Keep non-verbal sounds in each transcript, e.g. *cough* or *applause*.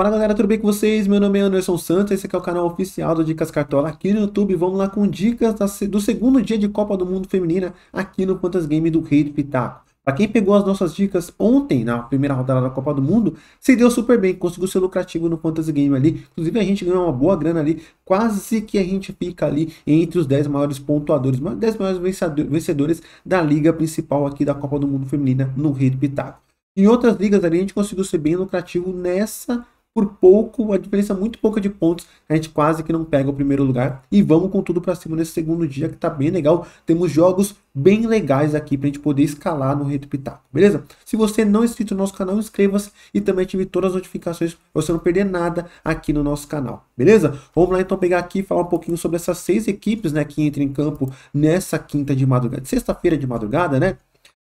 Fala galera, tudo bem com vocês? Meu nome é Anderson Santos, esse aqui é o canal oficial do Dicas Cartola aqui no YouTube. Vamos lá com dicas do segundo dia de Copa do Mundo Feminina aqui no Quantas Game do Rei do Pitaco. Para quem pegou as nossas dicas ontem, na primeira rodada da Copa do Mundo, se deu super bem, conseguiu ser lucrativo no Fantasy Game ali. Inclusive, a gente ganhou uma boa grana ali, quase que a gente fica ali entre os 10 maiores pontuadores, 10 maiores vencedores da liga principal aqui da Copa do Mundo Feminina no Rei do Pitaco. Em outras ligas ali, a gente conseguiu ser bem lucrativo nessa por pouco, uma diferença muito pouca de pontos, a gente quase que não pega o primeiro lugar. E vamos com tudo para cima nesse segundo dia, que tá bem legal. Temos jogos bem legais aqui para a gente poder escalar no Reto Pitaco, beleza? Se você não é inscrito no nosso canal, inscreva-se e também ative todas as notificações para você não perder nada aqui no nosso canal, beleza? Vamos lá então pegar aqui e falar um pouquinho sobre essas seis equipes, né, que entram em campo nessa quinta de madrugada, sexta-feira de madrugada, né?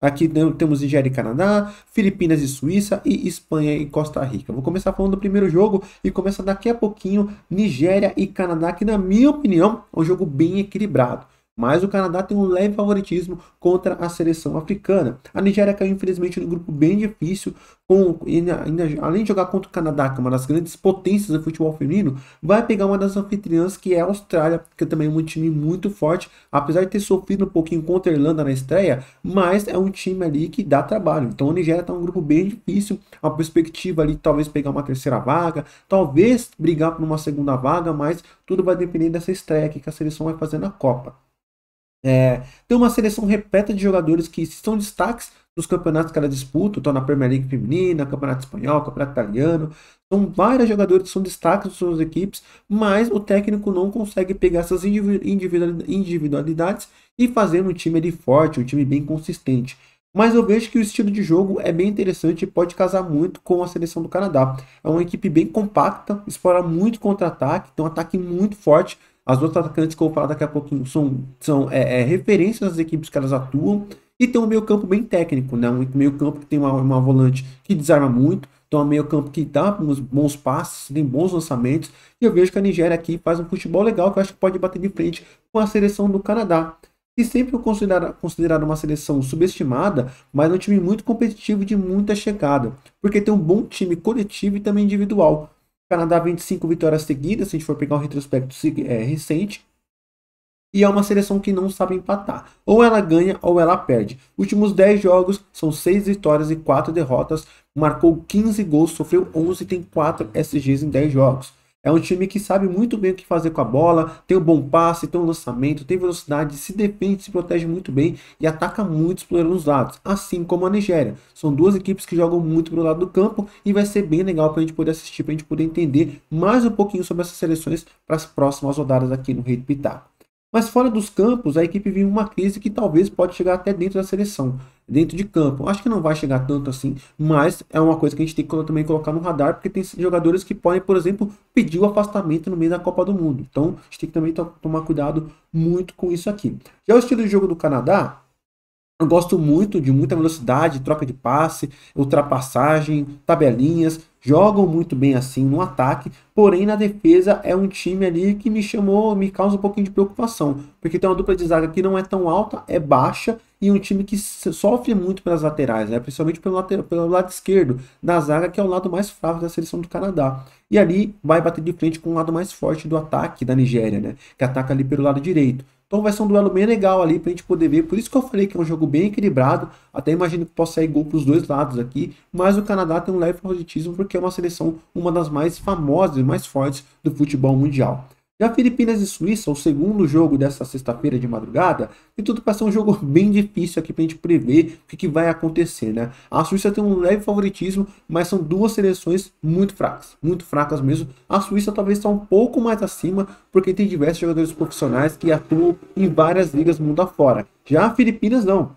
Aqui temos Nigéria e Canadá, Filipinas e Suíça e Espanha e Costa Rica. Vou começar falando do primeiro jogo e começa daqui a pouquinho Nigéria e Canadá, que na minha opinião é um jogo bem equilibrado mas o Canadá tem um leve favoritismo contra a seleção africana. A Nigéria caiu, infelizmente, num grupo bem difícil, com, além de jogar contra o Canadá, que é uma das grandes potências do futebol feminino, vai pegar uma das anfitriãs, que é a Austrália, que também é um time muito forte, apesar de ter sofrido um pouquinho contra a Irlanda na estreia, mas é um time ali que dá trabalho. Então a Nigéria está um grupo bem difícil, a perspectiva ali talvez pegar uma terceira vaga, talvez brigar por uma segunda vaga, mas tudo vai depender dessa estreia que a seleção vai fazer na Copa. É, tem uma seleção repleta de jogadores que são destaques nos campeonatos que ela disputa, estão na Premier League feminina, Campeonato Espanhol, Campeonato Italiano. São vários jogadores que são destaques nas suas equipes, mas o técnico não consegue pegar essas individualidades e fazer um time ali forte, um time bem consistente. Mas eu vejo que o estilo de jogo é bem interessante e pode casar muito com a seleção do Canadá. É uma equipe bem compacta, explora muito contra-ataque, tem um ataque muito forte, as outras atacantes que eu vou falar daqui a pouco são, são é, é, referências das equipes que elas atuam. E tem um meio campo bem técnico, né? Um meio campo que tem uma, uma volante que desarma muito. Então um meio campo que dá uns bons passes, tem bons lançamentos. E eu vejo que a Nigéria aqui faz um futebol legal que eu acho que pode bater de frente com a seleção do Canadá e sempre considerada considerar uma seleção subestimada, mas um time muito competitivo de muita chegada, porque tem um bom time coletivo e também individual. Canadá 25 vitórias seguidas, se a gente for pegar um retrospecto é, recente. E é uma seleção que não sabe empatar. Ou ela ganha ou ela perde. Últimos 10 jogos são 6 vitórias e 4 derrotas. Marcou 15 gols, sofreu 11 e tem 4 SGs em 10 jogos. É um time que sabe muito bem o que fazer com a bola, tem um bom passe, tem um lançamento, tem velocidade, se defende, se protege muito bem e ataca muito pelos lados, assim como a Nigéria. São duas equipes que jogam muito pelo lado do campo e vai ser bem legal para a gente poder assistir, para a gente poder entender mais um pouquinho sobre essas seleções para as próximas rodadas aqui no Rei do Pitaco. Mas fora dos campos, a equipe vive uma crise que talvez pode chegar até dentro da seleção, dentro de campo. Acho que não vai chegar tanto assim, mas é uma coisa que a gente tem que também colocar no radar, porque tem jogadores que podem, por exemplo, pedir o afastamento no meio da Copa do Mundo. Então, a gente tem que também tomar cuidado muito com isso aqui. Já o estilo de jogo do Canadá, eu gosto muito de muita velocidade, troca de passe, ultrapassagem, tabelinhas. Jogam muito bem assim no ataque, porém na defesa é um time ali que me chamou, me causa um pouquinho de preocupação, porque tem uma dupla de zaga que não é tão alta, é baixa e um time que sofre muito pelas laterais, né? principalmente pelo, lateral, pelo lado esquerdo da zaga, que é o lado mais fraco da seleção do Canadá. E ali vai bater de frente com o lado mais forte do ataque da Nigéria, né? que ataca ali pelo lado direito. Então vai ser um duelo bem legal ali para a gente poder ver. Por isso que eu falei que é um jogo bem equilibrado. Até imagino que possa sair gol para os dois lados aqui. Mas o Canadá tem um leve favoritismo porque é uma seleção, uma das mais famosas e mais fortes do futebol mundial. Já Filipinas e Suíça, o segundo jogo dessa sexta-feira de madrugada, e tudo para ser um jogo *laughs* bem difícil aqui para a gente prever o que, que, vai acontecer, né? A Suíça tem um leve favoritismo, mas são duas seleções muito fracas, muito fracas mesmo. A Suíça talvez está um pouco mais acima, porque tem diversos jogadores profissionais que atuam em várias ligas mundo afora. Já a Filipinas não,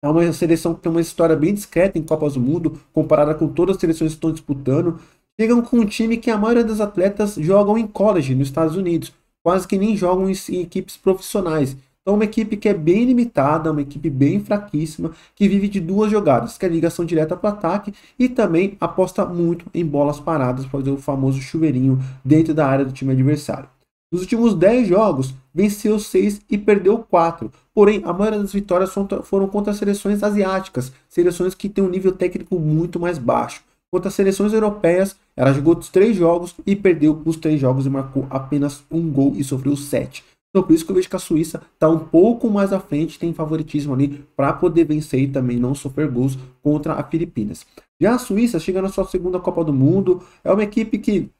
é uma seleção que tem uma história bem discreta em Copas do Mundo, comparada com todas as seleções que estão disputando chegam com um time que a maioria dos atletas jogam em college nos Estados Unidos, quase que nem jogam em equipes profissionais. Então, uma equipe que é bem limitada, uma equipe bem fraquíssima, que vive de duas jogadas, que é ligação direta para o ataque e também aposta muito em bolas paradas, para fazer o famoso chuveirinho dentro da área do time adversário. Nos últimos 10 jogos, venceu 6 e perdeu 4. Porém, a maioria das vitórias foram contra seleções asiáticas, seleções que têm um nível técnico muito mais baixo. Contra as seleções europeias, ela jogou os três jogos e perdeu os três jogos e marcou apenas um gol e sofreu sete. Então por isso que eu vejo que a Suíça está um pouco mais à frente, tem favoritismo ali para poder vencer e também não sofrer gols contra a Filipinas. Já a Suíça chega na sua segunda Copa do Mundo, é uma equipe que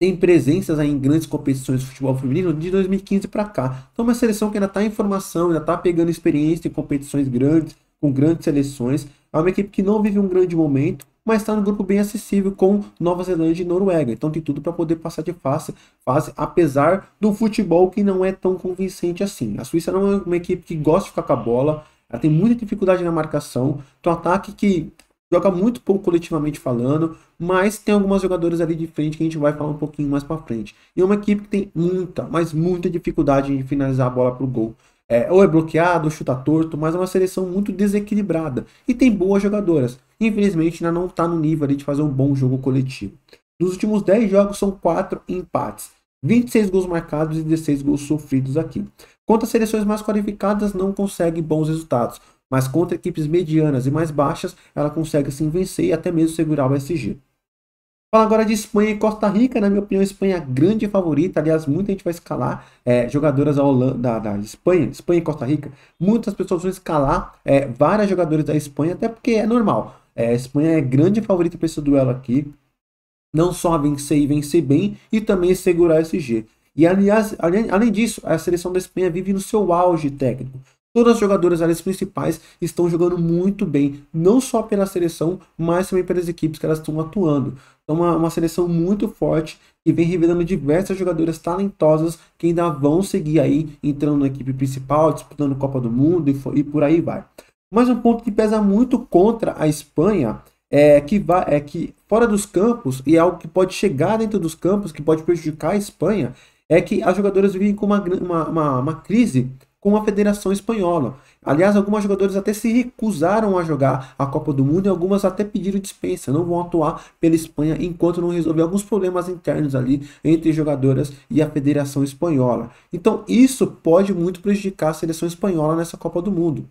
tem presenças em grandes competições de futebol feminino de 2015 para cá. Então é uma seleção que ainda está em formação, ainda está pegando experiência em competições grandes, com grandes seleções. É uma equipe que não vive um grande momento, mas está no grupo bem acessível com Nova Zelândia e Noruega. Então tem tudo para poder passar de fase, fase, apesar do futebol que não é tão convincente assim. A Suíça não é uma equipe que gosta de ficar com a bola, ela tem muita dificuldade na marcação, tem um ataque que joga muito pouco coletivamente falando, mas tem algumas jogadoras ali de frente que a gente vai falar um pouquinho mais para frente. E é uma equipe que tem muita, mas muita dificuldade em finalizar a bola para o gol é, ou é bloqueado, ou chuta torto, mas é uma seleção muito desequilibrada. E tem boas jogadoras. Infelizmente, ainda não está no nível ali de fazer um bom jogo coletivo. Nos últimos 10 jogos, são 4 empates. 26 gols marcados e 16 gols sofridos aqui. Contra seleções mais qualificadas, não consegue bons resultados. Mas contra equipes medianas e mais baixas, ela consegue sim vencer e até mesmo segurar o SG fala agora de Espanha e Costa Rica, na minha opinião, Espanha é a grande favorita. Aliás, muita gente vai escalar é, jogadoras da, Holanda, da, da, Espanha, Espanha e Costa Rica. Muitas pessoas vão escalar é, várias jogadoras da Espanha, até porque é normal. É, a Espanha é grande favorita para esse duelo aqui. Não só vencer e vencer bem, e também segurar esse G. E aliás, além, além disso, a seleção da Espanha vive no seu auge técnico. Todas as jogadoras as principais estão jogando muito bem, não só pela seleção, mas também pelas equipes que elas estão atuando. Então, uma, uma seleção muito forte que vem revelando diversas jogadoras talentosas que ainda vão seguir aí, entrando na equipe principal, disputando Copa do Mundo e, e por aí vai. Mas um ponto que pesa muito contra a Espanha é que, vai, é que fora dos campos, e é algo que pode chegar dentro dos campos, que pode prejudicar a Espanha, é que as jogadoras vivem com uma, uma, uma, uma crise com a Federação Espanhola. Aliás, algumas jogadores até se recusaram a jogar a Copa do Mundo e algumas até pediram dispensa, não vão atuar pela Espanha enquanto não resolver alguns problemas internos ali entre jogadoras e a Federação Espanhola. Então, isso pode muito prejudicar a seleção espanhola nessa Copa do Mundo,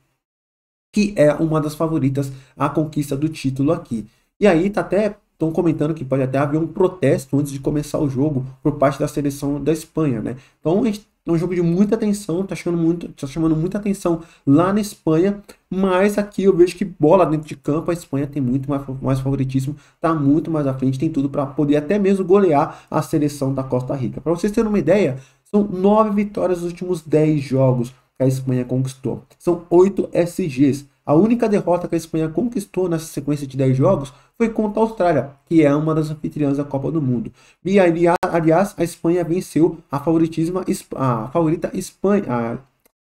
que é uma das favoritas à conquista do título aqui. E aí tá até estão comentando que pode até haver um protesto antes de começar o jogo por parte da seleção da Espanha, né? Então a gente é um jogo de muita atenção, tá chamando, muito, tá chamando muita atenção lá na Espanha, mas aqui eu vejo que bola dentro de campo, a Espanha tem muito mais, mais favoritismo, tá muito mais à frente, tem tudo para poder até mesmo golear a seleção da Costa Rica. Para vocês terem uma ideia, são nove vitórias nos últimos dez jogos que a Espanha conquistou. São oito SGs. A única derrota que a Espanha conquistou nessa sequência de 10 jogos foi contra a Austrália, que é uma das anfitriãs da Copa do Mundo. E aliás, a Espanha venceu a, favoritíssima, a favorita Espanha, a,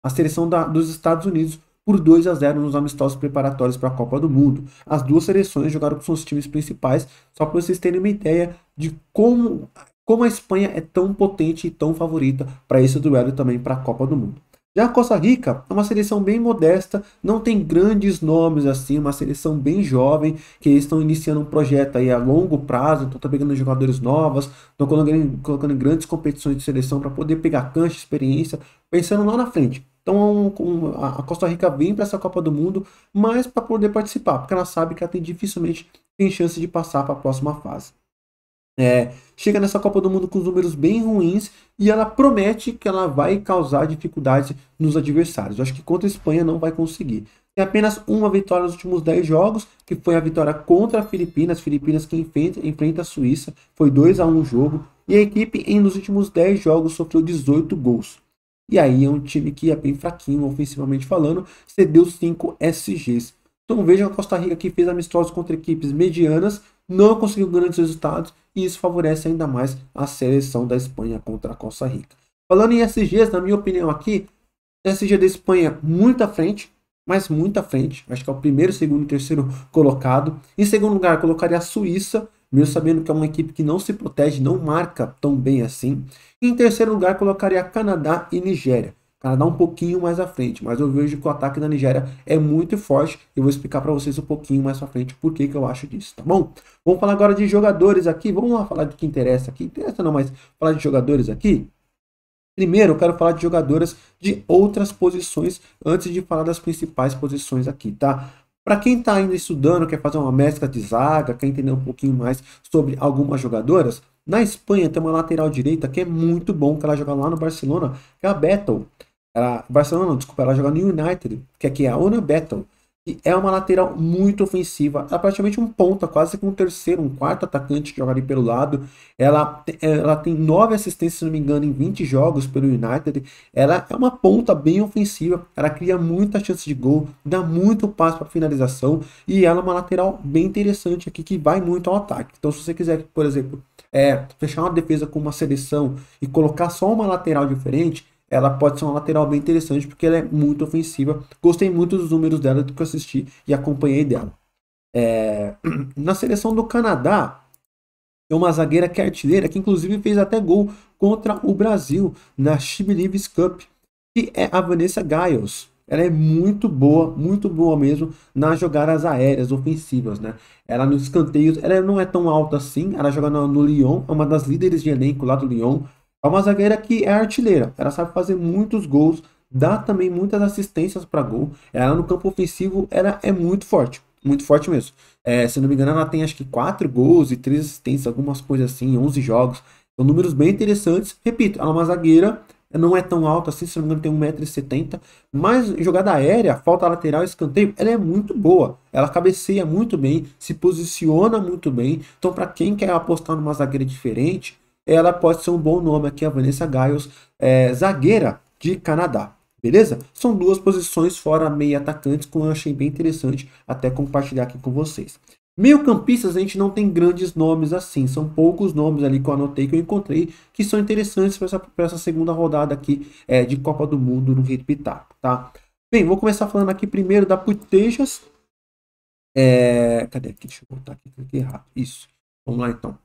a seleção da, dos Estados Unidos por 2 a 0 nos amistosos preparatórios para a Copa do Mundo. As duas seleções jogaram com seus times principais, só para vocês terem uma ideia de como, como a Espanha é tão potente e tão favorita para esse duelo e também para a Copa do Mundo. Já a Costa Rica é uma seleção bem modesta, não tem grandes nomes assim, uma seleção bem jovem, que eles estão iniciando um projeto aí a longo prazo, então estão tá pegando jogadores novos, estão colocando, colocando em grandes competições de seleção para poder pegar cancha, experiência, pensando lá na frente. Então a Costa Rica vem para essa Copa do Mundo, mas para poder participar, porque ela sabe que ela tem dificilmente tem chance de passar para a próxima fase. É, chega nessa Copa do Mundo com os números bem ruins e ela promete que ela vai causar dificuldades nos adversários. Eu acho que contra a Espanha não vai conseguir. Tem apenas uma vitória nos últimos 10 jogos, que foi a vitória contra a Filipinas. Filipinas que enfrenta, enfrenta a Suíça, foi 2 a 1 o jogo. E a equipe, em, nos últimos 10 jogos, sofreu 18 gols. E aí é um time que é bem fraquinho, ofensivamente falando, cedeu 5 SGs. Então vejam a Costa Rica que fez amistosos contra equipes medianas não conseguiu grandes resultados e isso favorece ainda mais a seleção da Espanha contra a Costa Rica. Falando em SGs, na minha opinião aqui, SG da Espanha muito à frente, mas muito à frente. Acho que é o primeiro, segundo e terceiro colocado. Em segundo lugar, colocaria a Suíça, mesmo sabendo que é uma equipe que não se protege, não marca tão bem assim. Em terceiro lugar, colocaria Canadá e Nigéria. Canadá um pouquinho mais à frente, mas eu vejo que o ataque da Nigéria é muito forte. Eu vou explicar para vocês um pouquinho mais à frente por que, que eu acho disso, tá bom? Vamos falar agora de jogadores aqui. Vamos lá falar do que interessa aqui. Interessa não, mas falar de jogadores aqui. Primeiro, eu quero falar de jogadoras de outras posições antes de falar das principais posições aqui, tá? Para quem está ainda estudando, quer fazer uma mescla de zaga, quer entender um pouquinho mais sobre algumas jogadoras, na Espanha tem uma lateral direita que é muito bom, que ela joga lá no Barcelona, que é a Battle. Ela, Barcelona, não, desculpa, ela joga no United, que aqui é a Una Battle, que é uma lateral muito ofensiva. Ela é praticamente um ponta, quase que um terceiro, um quarto atacante que joga ali pelo lado. Ela, ela tem nove assistências, se não me engano, em 20 jogos pelo United. Ela é uma ponta bem ofensiva, ela cria muita chance de gol, dá muito passo para finalização. E ela é uma lateral bem interessante aqui, que vai muito ao ataque. Então, se você quiser, por exemplo, é, fechar uma defesa com uma seleção e colocar só uma lateral diferente, ela pode ser uma lateral bem interessante porque ela é muito ofensiva. Gostei muito dos números dela do que eu assisti e acompanhei dela. É... *clears throat* Na seleção do Canadá, é uma zagueira que é artilheira, que inclusive fez até gol contra o Brasil na She Cup, que é a Vanessa Giles. Ela é muito boa, muito boa mesmo nas jogadas aéreas ofensivas, né? Ela nos escanteios, ela não é tão alta assim, ela joga no, no Lyon, é uma das líderes de elenco lá do Lyon, é uma zagueira que é artilheira. Ela sabe fazer muitos gols, dá também muitas assistências para gol. Ela no campo ofensivo ela é muito forte. Muito forte mesmo. É, se não me engano, ela tem acho que 4 gols e 3 assistências, algumas coisas assim, 11 jogos. São números bem interessantes. Repito, ela é uma zagueira, não é tão alta assim, se não me engano, tem 1,70m. Mas jogada aérea, falta lateral, escanteio, ela é muito boa. Ela cabeceia muito bem, se posiciona muito bem. Então, para quem quer apostar numa zagueira diferente, ela pode ser um bom nome aqui, a Vanessa Giles, é, zagueira de Canadá. Beleza? São duas posições fora meia atacantes, que eu achei bem interessante até compartilhar aqui com vocês. Meio campistas a gente não tem grandes nomes assim, são poucos nomes ali que eu anotei, que eu encontrei, que são interessantes para essa, essa, segunda rodada aqui é, de Copa do Mundo no de Pitaco, tá? tá? Bem, vou começar falando aqui primeiro da Putejas. É, cadê aqui? Deixa eu botar aqui, cliquei errado. Isso. Vamos lá então.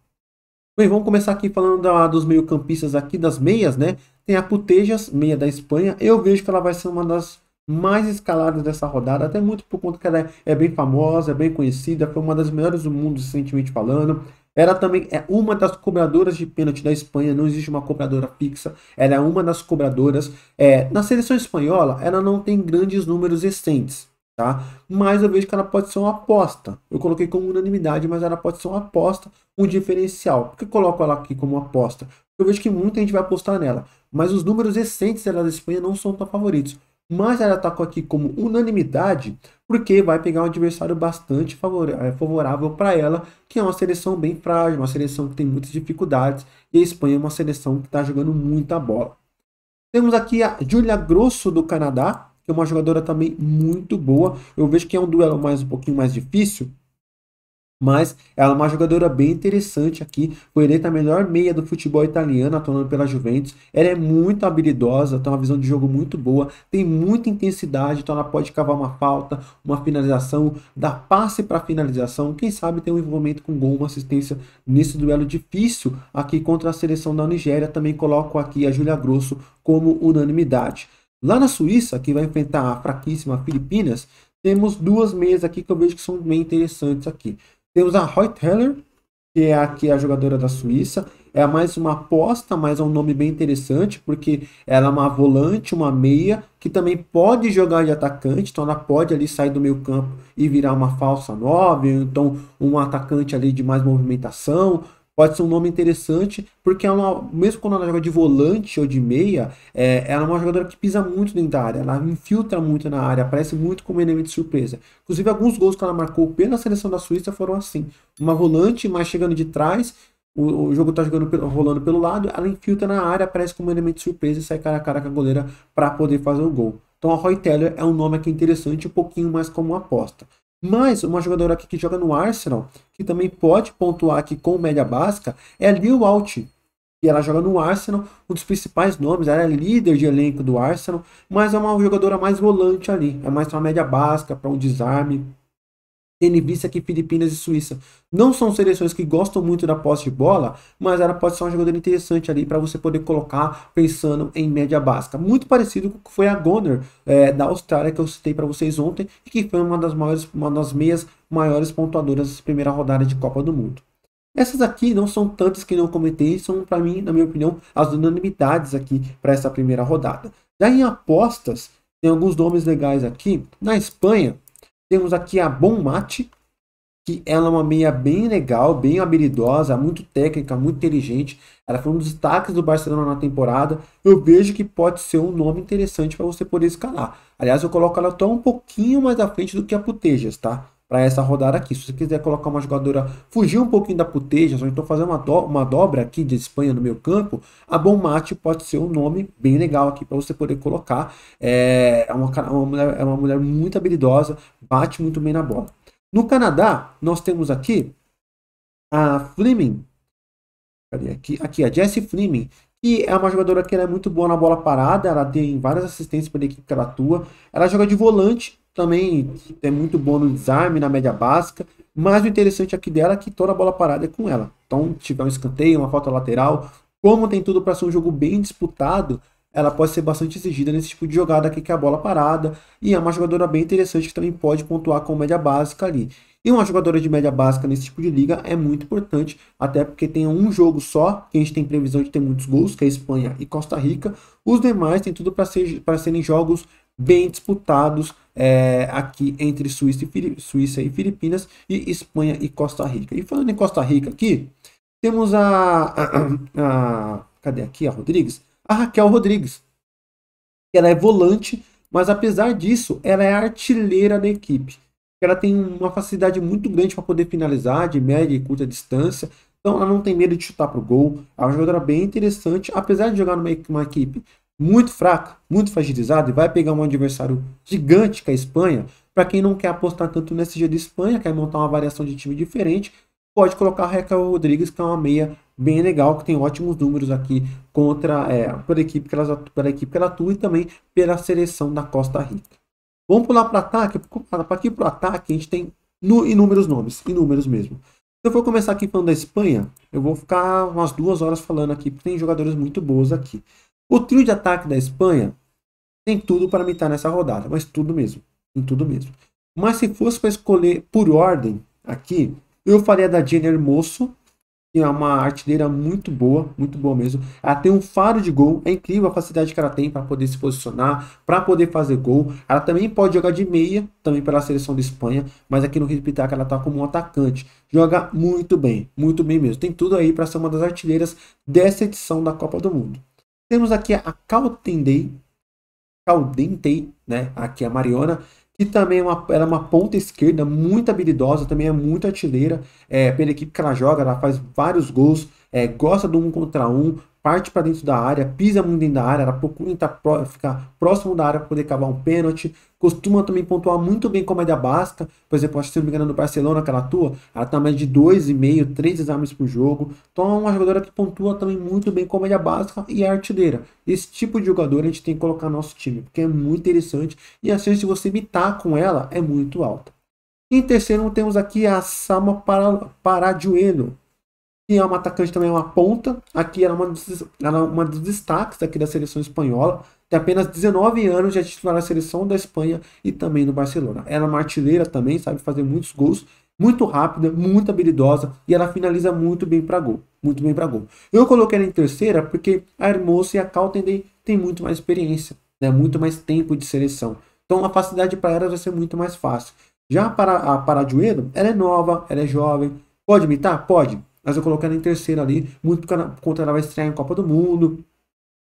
Bem, vamos começar aqui falando da, dos meio-campistas aqui, das meias, né? Tem a Putejas, meia da Espanha. Eu vejo que ela vai ser uma das mais escaladas dessa rodada, até muito por conta que ela é, é bem famosa, é bem conhecida, foi uma das melhores do mundo, recentemente falando. Ela também é uma das cobradoras de pênalti da Espanha, não existe uma cobradora fixa, ela é uma das cobradoras. É, na seleção espanhola, ela não tem grandes números recentes. Tá? Mas eu vejo que ela pode ser uma aposta. Eu coloquei como unanimidade, mas ela pode ser uma aposta, um diferencial. Por que eu coloco ela aqui como aposta? Eu vejo que muita gente vai apostar nela. Mas os números recentes dela da Espanha não são tão favoritos. Mas ela está aqui como unanimidade, porque vai pegar um adversário bastante eh, favorável para ela, que é uma seleção bem frágil, uma seleção que tem muitas dificuldades, e a Espanha é uma seleção que está jogando muita bola. Temos aqui a Julia Grosso do Canadá, que é uma jogadora também muito boa. Eu vejo que é um duelo mais um pouquinho mais difícil, mas ela é uma jogadora bem interessante aqui. Foi eleita tá a melhor meia do futebol italiano, atuando pela Juventus. Ela é muito habilidosa, tem uma visão de jogo muito boa, tem muita intensidade, então ela pode cavar uma falta, uma finalização, dar passe para finalização. Quem sabe tem um envolvimento com gol, uma assistência nesse duelo difícil aqui contra a seleção da Nigéria. Também coloco aqui a Julia Grosso como unanimidade. Lá na Suíça, que vai enfrentar a fraquíssima Filipinas, temos duas meias aqui que eu vejo que são bem interessantes aqui. Temos a Roy Teller, que é aqui é a jogadora da Suíça. É mais uma aposta, mas é um nome bem interessante, porque ela é uma volante, uma meia, que também pode jogar de atacante, então ela pode ali sair do meio campo e virar uma falsa 9, então um atacante ali de mais movimentação, pode ser um nome interessante, porque é mesmo quando ela joga de volante ou de meia, é, ela é uma jogadora que pisa muito dentro da área, ela infiltra muito na área, aparece muito como elemento de surpresa. Inclusive, alguns gols que ela marcou pela seleção da Suíça foram assim: uma volante, mas chegando de trás, o, o jogo está jogando pelo, rolando pelo lado, ela infiltra na área, aparece como elemento de surpresa e sai cara a cara com a goleira para poder fazer o gol. Então a Roy Teller é um nome aqui interessante, um pouquinho mais como aposta. Mas uma jogadora aqui que joga no Arsenal, que também pode pontuar aqui com média básica, é a Lil Alt. E ela joga no Arsenal, um dos principais nomes, ela é líder de elenco do Arsenal, mas é uma jogadora mais volante ali, é mais uma média básica para um desarme, tendo em vista que Filipinas e Suíça não são seleções que gostam muito da posse de bola, mas ela pode ser um jogador interessante ali para você poder colocar pensando em média básica. Muito parecido com o que foi a Goner é, eh, da Austrália que eu citei para vocês ontem e que foi uma das maiores, uma das meias maiores pontuadoras da primeira rodada de Copa do Mundo. Essas aqui não são tantas que não comentei, são para mim, na minha opinião, as unanimidades aqui para essa primeira rodada. Já em apostas, tem alguns nomes legais aqui. Na Espanha, temos aqui a Bom Mate, que ela é uma meia bem legal, bem habilidosa, muito técnica, muito inteligente. Ela foi um dos destaques do Barcelona na temporada. Eu vejo que pode ser um nome interessante para você poder escalar. Aliás, eu coloco ela até um pouquinho mais à frente do que a Putejas, tá? para essa rodada aqui. Se você quiser colocar uma jogadora, fugir um pouquinho da puteja, ou então fazer uma, do, uma dobra aqui de Espanha no meu campo, a Bonmate pode ser um nome bem legal aqui para você poder colocar. É, é uma, uma mulher, é uma mulher muito habilidosa, bate muito bem na bola. No Canadá, nós temos aqui a Fleming. Cadê aqui? Aqui, a Jessie Fleming, que é uma jogadora que é muito boa na bola parada, ela tem várias assistências para a equipe que ela atua. Ela joga de volante, também é muito bom no desarme, na média básica. Mas o interessante aqui dela é que toda a bola parada é com ela. Então, se tiver um escanteio, uma falta lateral, como tem tudo para ser um jogo bem disputado, ela pode ser bastante exigida nesse tipo de jogada aqui, que é a bola parada. E é uma jogadora bem interessante que também pode pontuar com média básica ali. E uma jogadora de média básica nesse tipo de liga é muito importante, até porque tem um jogo só, que a gente tem previsão de ter muitos gols, que é Espanha e Costa Rica. Os demais tem tudo para ser, serem jogos bem disputados, é, aqui entre Suíça e, Suíça e Filipinas e Espanha e Costa Rica. E falando em Costa Rica aqui, temos a, a, a, cadê aqui a Rodrigues? A Raquel Rodrigues. Ela é volante, mas apesar disso, ela é artilheira da equipe. Ela tem uma facilidade muito grande para poder finalizar de média e curta distância. Então ela não tem medo de chutar para o gol. É uma jogadora bem interessante, apesar de jogar numa uma equipe muito fraca, muito fragilizada, e vai pegar um adversário gigante que é a Espanha. Para quem não quer apostar tanto nesse dia da Espanha, quer montar uma variação de time diferente, pode colocar a Reca Rodrigues, que é uma meia bem legal, que tem ótimos números aqui contra é, pela, equipe que ela, pela equipe que ela atua e também pela seleção da Costa Rica. Vamos pular para ataque, para aqui para o ataque a gente tem inúmeros nomes, inúmeros mesmo. Se eu for começar aqui falando da Espanha, eu vou ficar umas duas horas falando aqui, porque tem jogadores muito bons aqui. O trio de ataque da Espanha tem tudo para mitar nessa rodada, mas tudo mesmo, em tudo mesmo. Mas se fosse para escolher por ordem aqui, eu faria da Jenny Hermoso, que é uma artilheira muito boa, muito boa mesmo. Ela tem um faro de gol, é incrível a facilidade que ela tem para poder se posicionar, para poder fazer gol. Ela também pode jogar de meia, também pela seleção da Espanha, mas aqui no Rio Pitaca ela está como um atacante. Joga muito bem, muito bem mesmo. Tem tudo aí para ser uma das artilheiras dessa edição da Copa do Mundo. Temos aqui a Caldentei, Caldentei, né? Aqui a Mariona, que também é uma, ela é uma ponta esquerda muito habilidosa, também é muito artilheira é, pela equipe que ela joga, ela faz vários gols, é, gosta do um contra um, parte para dentro da área, pisa muito dentro da área, ela procura entrar, ficar próximo da área para poder cavar um pênalti, costuma também pontuar muito bem com a média básica, por exemplo, acho que se não me engano no Barcelona que ela atua, ela está mais de 2,5, 3 exames por jogo, então é uma jogadora que pontua também muito bem com a média básica e é artilheira. Esse tipo de jogador a gente tem que colocar no nosso time, porque é muito interessante e a chance de você imitar com ela é muito alta. Em terceiro temos aqui a Sama Paradiueno que é uma atacante também, é uma ponta. Aqui era é uma dos, era é uma dos destaques aqui da seleção espanhola. Tem apenas 19 anos, já é titular na seleção da Espanha e também no Barcelona. Era uma artilheira também, sabe fazer muitos gols. Muito rápida, muito habilidosa e ela finaliza muito bem para gol. Muito bem para gol. Eu coloquei ela em terceira porque a Hermosa e a Caltendem têm muito mais experiência, né? muito mais tempo de seleção. Então a facilidade para elas vai ser muito mais fácil. Já para a Parajuelo, ela é nova, ela é jovem. Pode imitar? Pode mas eu coloquei ela em terceiro ali, muito por conta ela vai estrear em Copa do Mundo,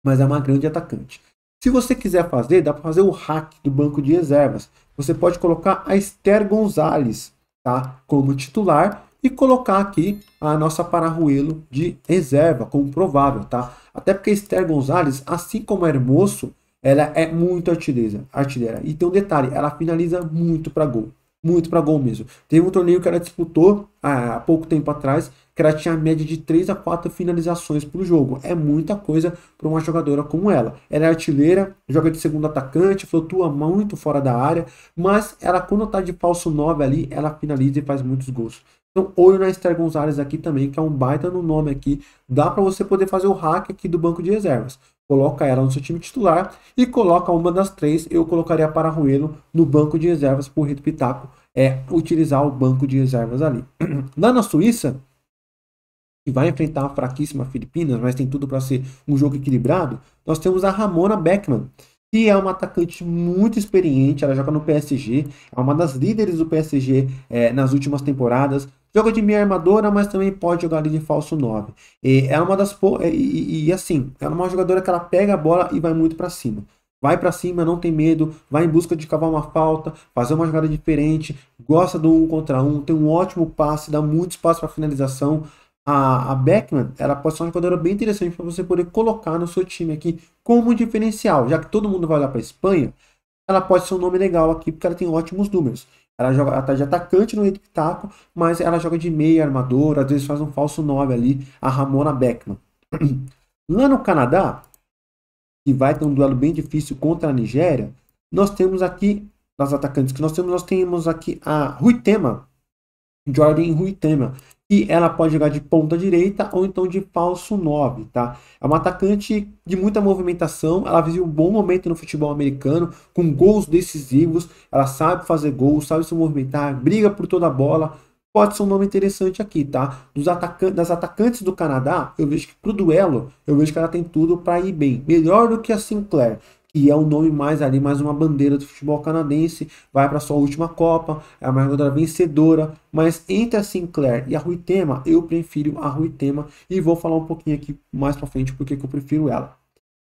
mas é uma grande atacante. Se você quiser fazer, dá para fazer o hack do banco de reservas. Você pode colocar a Esther Gonzalez tá, como titular e colocar aqui a nossa Pararuelo de reserva como provável, tá? Até porque a Esther Gonzalez, assim como é Hermoso, ela é muito artilheira, artilheira. E tem um detalhe, ela finaliza muito para gol muito para gol mesmo. Teve um torneio que ela disputou há pouco tempo atrás, que ela tinha a média de 3 a 4 finalizações por jogo. É muita coisa para uma jogadora como ela. Ela é artilheira, joga de segundo atacante, flutua muito fora da área, mas ela quando está de falso 9 ali, ela finaliza e faz muitos gols. Então, olho na Esther Gonzalez aqui também, que é um baita no nome aqui. Dá para você poder fazer o hack aqui do banco de reservas coloca ela no seu time titular e coloca uma das três. Eu colocaria Ruelo no banco de reservas, por Rito Pitaco é utilizar o banco de reservas ali. *clears throat* Lá na Suíça, que vai enfrentar a fraquíssima Filipinas, mas tem tudo para ser um jogo equilibrado, nós temos a Ramona Beckman, que é uma atacante muito experiente, ela joga no PSG, é uma das líderes do PSG é, nas últimas temporadas, Joga de meia armadora, mas também pode jogar ali de falso 9. E é uma das po... É, e, e, e assim, é uma jogadora que ela pega a bola e vai muito para cima. Vai para cima, não tem medo, vai em busca de cavar uma falta, fazer uma jogada diferente, gosta do um contra um, tem um ótimo passe, dá muito espaço para finalização. A, a Beckman, ela pode ser uma jogadora bem interessante para você poder colocar no seu time aqui como diferencial, já que todo mundo vai lá para Espanha, ela pode ser um nome legal aqui porque ela tem ótimos números. Ela joga ela tá de atacante no meio mas ela joga de meia armadora, às vezes faz um falso 9 ali, a Ramona Beckman. *clears throat* Lá no Canadá, que vai ter um duelo bem difícil contra a Nigéria, nós temos aqui, nas atacantes que nós temos, nós temos aqui a Rui Tema, Jordan Ruitema. E ela pode jogar de ponta direita ou então de falso 9, tá? É uma atacante de muita movimentação, ela vive um bom momento no futebol americano, com gols decisivos, ela sabe fazer gols, sabe se movimentar, briga por toda a bola, pode ser um nome interessante aqui, tá? Dos ataca das atacantes do Canadá, eu vejo que pro duelo, eu vejo que ela tem tudo para ir bem. Melhor do que a Sinclair que é o um nome mais ali, mais uma bandeira do futebol canadense, vai para sua última Copa, é a maior vencedora, mas entre a Sinclair e a Ruitema, eu prefiro a Ruitema e vou falar um pouquinho aqui mais para frente porque que eu prefiro ela.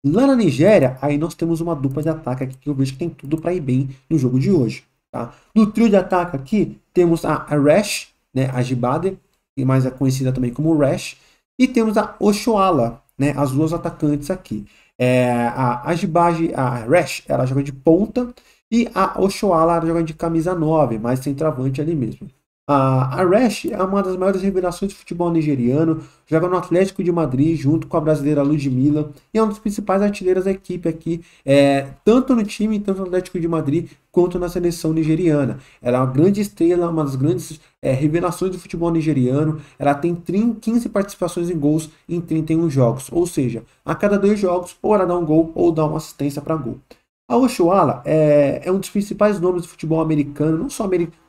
Lá na Nigéria, aí nós temos uma dupla de ataque aqui que eu vejo que tem tudo para ir bem no jogo de hoje. Tá? No trio de ataque aqui, temos a Rash, né, a Jibade, mais é conhecida também como Rash, e temos a Oshoala, né, as duas atacantes aqui. É, a Ajibaji, a Rash, ela joga de ponta. E a Oshoala joga de camisa 9, mais centroavante ali mesmo. A, Rash é uma das maiores revelações do futebol nigeriano, joga no Atlético de Madrid junto com a brasileira Ludmilla e é um dos principais artilheiros da equipe aqui, é, tanto no time, tanto no Atlético de Madrid, quanto na seleção nigeriana. Ela é uma grande estrela, uma das grandes é, revelações do futebol nigeriano. Ela tem 15 participações em gols em 31 jogos, ou seja, a cada dois jogos, ou ela dá um gol ou dá uma assistência para gol. A Oshuala é, é, um dos principais nomes do futebol americano, não só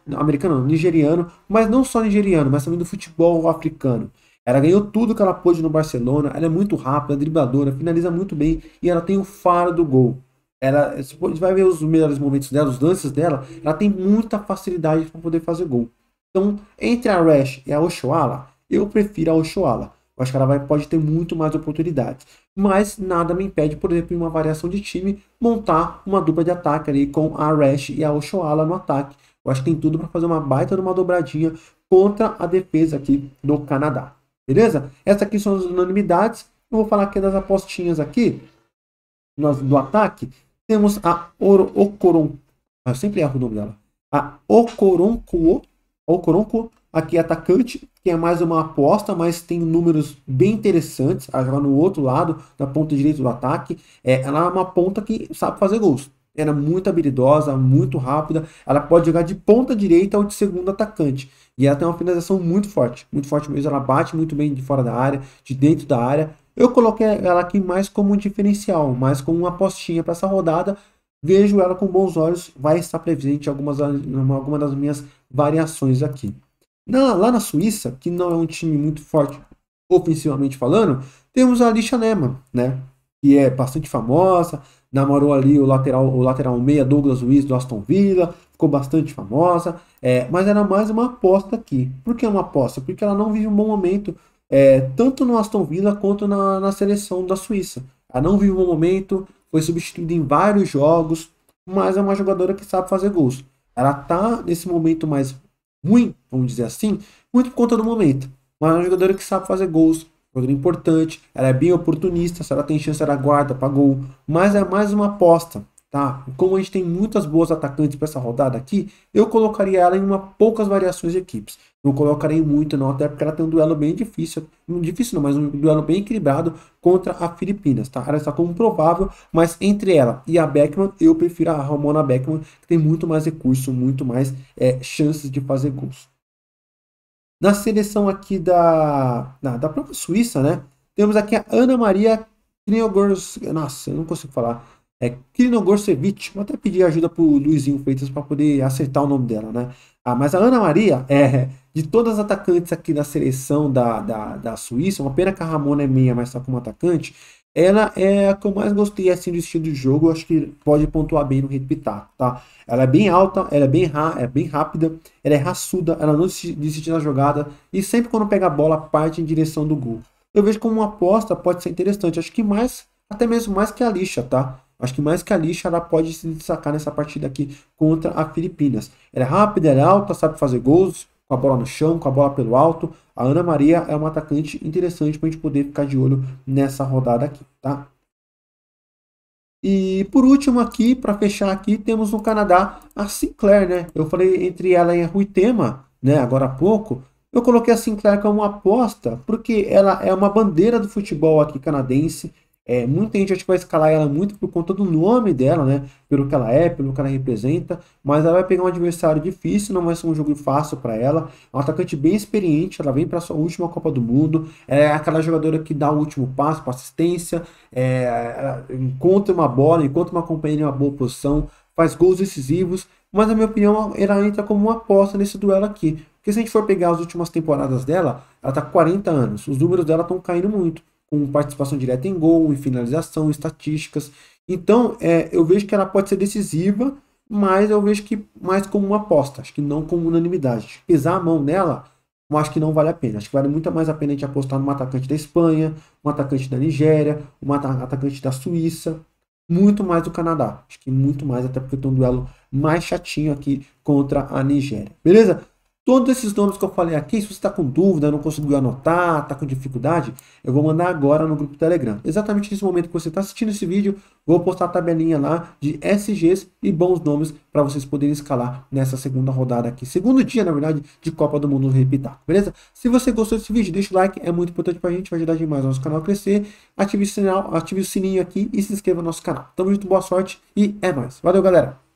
americano, não, nigeriano, mas não só nigeriano, mas também do futebol africano. Ela ganhou tudo que ela pôde no Barcelona, ela é muito rápida, dribladora, finaliza muito bem e ela tem o faro do gol. Ela, você vai ver os melhores momentos dela, os lances dela, ela tem muita facilidade para poder fazer gol. Então, entre a Rash e a Oshuala, eu prefiro a Oshuala. Eu acho que ela vai, pode ter muito mais oportunidades. Mas nada me impede, por exemplo, em uma variação de time, montar uma dupla de ataque ali com a Rash e a Oshoala no ataque. Eu acho que tem tudo para fazer uma baita de uma dobradinha contra a defesa aqui do Canadá. Beleza? Essas aqui são as unanimidades. Eu vou falar aqui das apostinhas aqui, do ataque. Temos a Oro, Okoron. Eu sempre erro o nome dela. A Ocoronco, Okoronkuo Aqui é atacante, que é mais uma aposta, mas tem números bem interessantes. A jogar no outro lado, na ponta direita do ataque. É, ela é uma ponta que sabe fazer gols. Ela é muito habilidosa, muito rápida. Ela pode jogar de ponta direita ou de segundo atacante. E ela tem uma finalização muito forte. Muito forte mesmo. Ela bate muito bem de fora da área, de dentro da área. Eu coloquei ela aqui mais como um diferencial, mais como uma apostinha para essa rodada. Vejo ela com bons olhos. Vai estar presente em algumas, em das minhas variações aqui. Na, lá na Suíça, que não é um time muito forte ofensivamente falando, temos a Alicia Neman, né? Que é bastante famosa, namorou ali o lateral, o lateral meia Douglas Luiz do Aston Villa, ficou bastante famosa, é, mas era mais uma aposta aqui. Por que uma aposta? Porque ela não vive um bom momento, é, tanto no Aston Villa quanto na, na seleção da Suíça. Ela não vive um bom momento, foi substituída em vários jogos, mas é uma jogadora que sabe fazer gols. Ela tá nesse momento mais ruim, vamos dizer assim, muito por conta do momento. Mas é uma jogadora que sabe fazer gols, jogadora importante, ela é bem oportunista, se ela tem chance, ela guarda para gol, mas é mais uma aposta. Tá? Como a gente tem muitas boas atacantes para essa rodada aqui, eu colocaria ela em uma poucas variações de equipes. Não colocarei muito não, até porque ela tem um duelo bem difícil, não difícil não, mas um duelo bem equilibrado contra a Filipinas, tá? Ela está como provável, mas entre ela e a Beckman, eu prefiro a Ramona Beckman, que tem muito mais recurso, muito mais é, chances de fazer gols. Na seleção aqui da, da, da própria Suíça, né? Temos aqui a Ana Maria Knegors, nossa, eu não consigo falar, é Krinogorcevich. Vou até pedir ajuda pro Luizinho Feitas para poder acertar o nome dela, né? Ah, mas a Ana Maria, é, de todas as atacantes aqui na seleção da, da, da Suíça, uma pena que a Ramona é meia, mas tá como atacante. Ela é a que eu mais gostei assim do estilo de jogo. Eu acho que pode pontuar bem no repitar, tá? Ela é bem alta, ela é bem, é bem rápida, ela é raçuda, ela não decide na jogada e sempre quando pega a bola parte em direção do gol. Eu vejo como uma aposta pode ser interessante. Acho que mais, até mesmo mais que a lixa, tá? Acho que mais que a lixa, ela pode se destacar nessa partida aqui contra a Filipinas. Ela é rápida, ela é alta, sabe fazer gols, com a bola no chão, com a bola pelo alto. A Ana Maria é uma atacante interessante para a gente poder ficar de olho nessa rodada aqui, tá? E por último aqui, para fechar aqui, temos no Canadá a Sinclair, né? Eu falei entre ela e a Ruitema, né, agora há pouco. Eu coloquei a Sinclair como uma aposta, porque ela é uma bandeira do futebol aqui canadense. É, muita gente acho que vai escalar ela muito por conta do nome dela, né? Pelo que ela é, pelo que ela representa. Mas ela vai pegar um adversário difícil, não vai ser um jogo fácil para ela. É um atacante bem experiente, ela vem para sua última Copa do Mundo. É aquela jogadora que dá o último passo para assistência, é, encontra uma bola, encontra uma companheira em uma boa posição, faz gols decisivos. Mas, na minha opinião, ela entra como uma aposta nesse duelo aqui. Porque se a gente for pegar as últimas temporadas dela, ela tá com 40 anos. Os números dela estão caindo muito com participação direta em gol, em finalização, estatísticas. Então, é, eu vejo que ela pode ser decisiva, mas eu vejo que mais como uma aposta, acho que não como unanimidade. Pesar a mão nela, eu acho que não vale a pena. Acho que vale muito mais a pena a gente apostar num atacante da Espanha, um atacante da Nigéria, um atacante da Suíça, muito mais do Canadá. Acho que muito mais, até porque tem um duelo mais chatinho aqui contra a Nigéria. Beleza? Todos esses nomes que eu falei aqui, se você está com dúvida, não conseguiu anotar, está com dificuldade, eu vou mandar agora no grupo Telegram. Exatamente nesse momento que você está assistindo esse vídeo, vou postar a tabelinha lá de SGs e bons nomes para vocês poderem escalar nessa segunda rodada aqui. Segundo dia, na verdade, de Copa do Mundo Repitar, beleza? Se você gostou desse vídeo, deixa o like, é muito importante para a gente, vai ajudar demais o nosso canal a crescer. Ative o, sinal, ative o sininho aqui e se inscreva no nosso canal. Tamo junto, boa sorte e é nóis. Valeu, galera!